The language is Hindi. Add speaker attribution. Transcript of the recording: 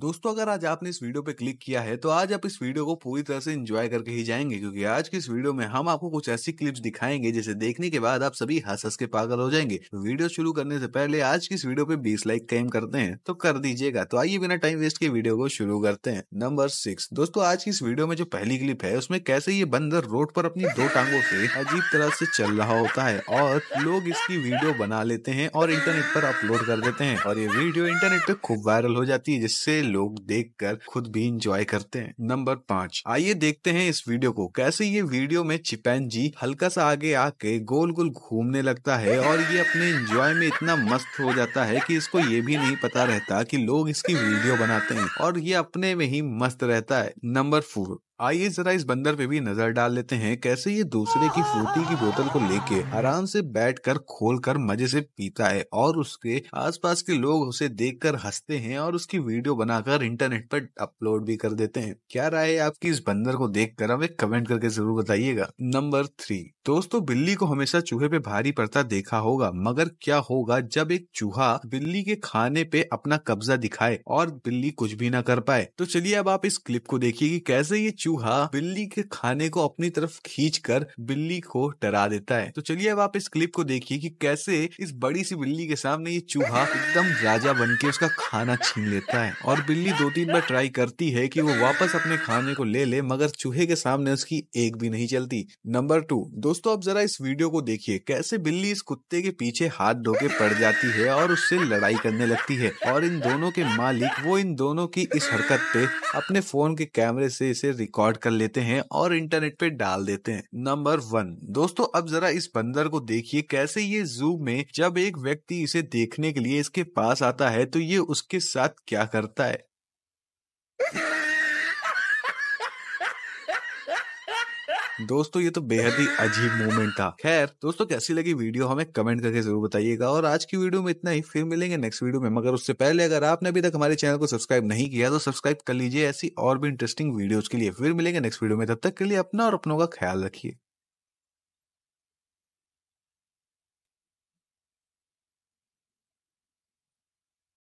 Speaker 1: दोस्तों अगर आज आपने इस वीडियो पे क्लिक किया है तो आज आप इस वीडियो को पूरी तरह से एंजॉय करके ही जाएंगे क्योंकि आज की इस वीडियो में हम आपको कुछ ऐसी क्लिप्स दिखाएंगे जिसे देखने के बाद आप सभी हंस हंस के पागल हो जाएंगे तो वीडियो शुरू करने से पहले आज की इस वीडियो पे बीस लाइक कैम करते हैं तो कर दीजिएगा तो आइए बिना टाइम वेस्ट के वीडियो को शुरू करते हैं नंबर सिक्स दोस्तों आज की इस वीडियो में जो पहली क्लिप है उसमें कैसे ये बंदर रोड पर अपनी दो टांगों से अजीब तरह से चल रहा होता है और लोग इसकी वीडियो बना लेते हैं और इंटरनेट पर अपलोड कर देते हैं और ये वीडियो इंटरनेट पे खूब वायरल हो जाती है जिससे लोग देखकर खुद भी इंजॉय करते हैं नंबर पाँच आइए देखते हैं इस वीडियो को कैसे ये वीडियो में चिपैन जी हल्का सा आगे आके गोल गोल घूमने लगता है और ये अपने इंजॉय में इतना मस्त हो जाता है कि इसको ये भी नहीं पता रहता कि लोग इसकी वीडियो बनाते हैं और ये अपने में ही मस्त रहता है नंबर फोर आइए जरा इस बंदर पे भी नजर डाल लेते हैं कैसे ये दूसरे की फ्रूटी की बोतल को लेके आराम से बैठकर खोलकर मजे से पीता है और उसके आसपास के लोग उसे देखकर हंसते हैं और उसकी वीडियो बनाकर इंटरनेट पर अपलोड भी कर देते हैं क्या राय है आपकी इस बंदर को देख कर हमें कमेंट करके जरूर बताइएगा नंबर थ्री दोस्तों बिल्ली को हमेशा चूहे पे भारी पड़ता देखा होगा मगर क्या होगा जब एक चूहा बिल्ली के खाने पे अपना कब्जा दिखाए और बिल्ली कुछ भी ना कर पाए तो चलिए अब आप इस क्लिप को देखिए कि कैसे ये चूहा बिल्ली के खाने को अपनी तरफ खींच कर बिल्ली को डरा देता है तो चलिए अब आप इस क्लिप को देखिए कि कैसे इस बड़ी सी बिल्ली के सामने ये चूहा एकदम राजा बन के उसका खाना छीन लेता है और बिल्ली दो तीन बार ट्राई करती है की वो वापस अपने खाने को ले ले मगर चूहे के सामने उसकी एक भी नहीं चलती नंबर टू दोस्तों अब जरा इस वीडियो को देखिए कैसे बिल्ली इस कुत्ते के पीछे हाथ धो के पड़ जाती है और उससे लड़ाई करने लगती है और इन दोनों के मालिक वो इन दोनों की इस हरकत पे अपने फोन के कैमरे से इसे रिकॉर्ड रिकॉर्ड कर लेते हैं और इंटरनेट पे डाल देते हैं नंबर वन दोस्तों अब जरा इस बंदर को देखिए कैसे ये जू में जब एक व्यक्ति इसे देखने के लिए इसके पास आता है तो ये उसके साथ क्या करता है दोस्तों ये तो बेहद ही अजीब मोमेंट था खैर दोस्तों कैसी लगी वीडियो हमें कमेंट करके जरूर बताइएगा और आज की वीडियो में इतना ही फिर मिलेंगे नेक्स्ट वीडियो में मगर उससे पहले अगर आपने अभी तक हमारे चैनल को सब्सक्राइब नहीं किया तो सब्सक्राइब कर लीजिए ऐसी और भी इंटरेस्टिंग वीडियोज के लिए फिर मिलेंगे नेक्स्ट वीडियो में तब तक के लिए अपना और अपनों का ख्याल रखिए